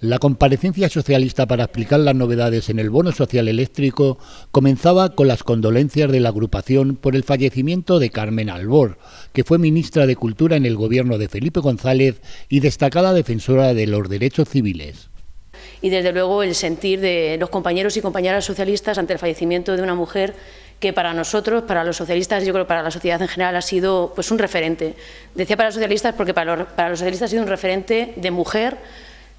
La comparecencia socialista para explicar las novedades en el bono social eléctrico comenzaba con las condolencias de la agrupación por el fallecimiento de Carmen Albor, que fue ministra de Cultura en el gobierno de Felipe González y destacada defensora de los derechos civiles y desde luego el sentir de los compañeros y compañeras socialistas ante el fallecimiento de una mujer que para nosotros, para los socialistas, yo creo que para la sociedad en general ha sido pues un referente. Decía para los socialistas porque para los socialistas ha sido un referente de mujer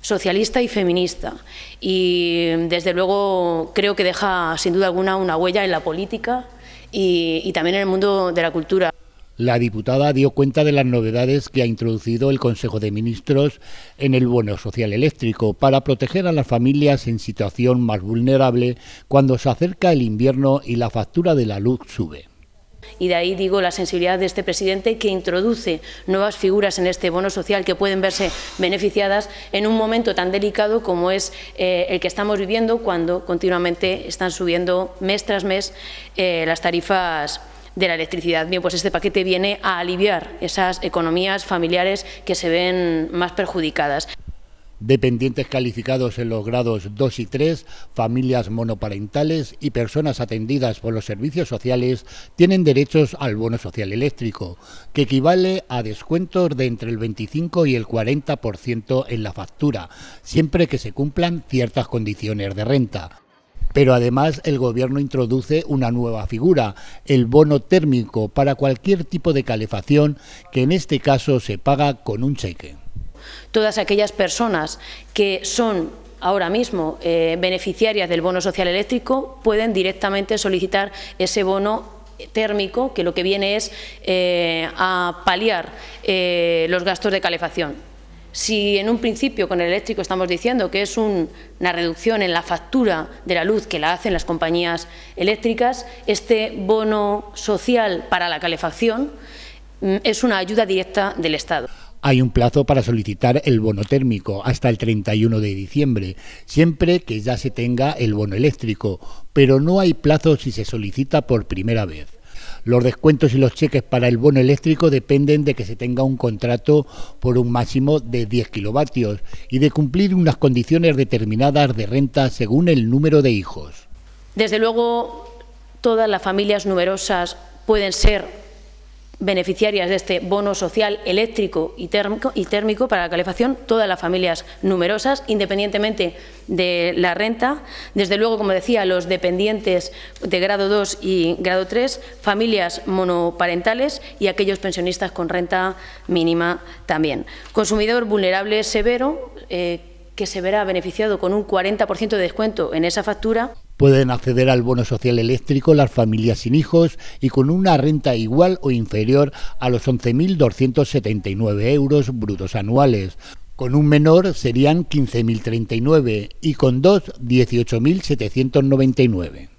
socialista y feminista. Y desde luego creo que deja sin duda alguna una huella en la política y, también en el mundo de la cultura. La diputada dio cuenta de las novedades que ha introducido el Consejo de Ministros en el bono social eléctrico para proteger a las familias en situación más vulnerable cuando se acerca el invierno y la factura de la luz sube y de ahí digo la sensibilidad de este presidente que introduce nuevas figuras en este bono social que pueden verse beneficiadas en un momento tan delicado como es eh, el que estamos viviendo cuando continuamente están subiendo mes tras mes eh, las tarifas de la electricidad. Bien, pues este paquete viene a aliviar esas economías familiares que se ven más perjudicadas dependientes calificados en los grados 2 y 3, familias monoparentales y personas atendidas por los servicios sociales tienen derechos al bono social eléctrico, que equivale a descuentos de entre el 25 y el 40% en la factura, siempre que se cumplan ciertas condiciones de renta. Pero además el gobierno introduce una nueva figura, el bono térmico para cualquier tipo de calefacción, que en este caso se paga con un cheque. Todas aquellas personas que son ahora mismo eh, beneficiarias del bono social eléctrico pueden directamente solicitar ese bono térmico que lo que viene es eh, a paliar eh, los gastos de calefacción. Si en un principio con el eléctrico estamos diciendo que es una reducción en la factura de la luz que la hacen las compañías eléctricas, este bono social para la calefacción mm, es una ayuda directa del Estado hay un plazo para solicitar el bono térmico hasta el 31 de diciembre, siempre que ya se tenga el bono eléctrico, pero no hay plazo si se solicita por primera vez. Los descuentos y los cheques para el bono eléctrico dependen de que se tenga un contrato por un máximo de 10 kilovatios y de cumplir unas condiciones determinadas de renta según el número de hijos. Desde luego, todas las familias numerosas pueden ser beneficiarias de este bono social eléctrico y térmico, para la calefacción, todas las familias numerosas, independientemente de la renta. Desde luego, como decía, los dependientes de grado 2 y grado 3, familias monoparentales y aquellos pensionistas con renta mínima también. Consumidor vulnerable severo, eh, que se verá beneficiado con un 40% de descuento en esa factura. Pueden acceder al bono social eléctrico las familias sin hijos y con una renta igual o inferior a los 11.279 euros brutos anuales. Con un menor serían 15.039 y con dos 18.799.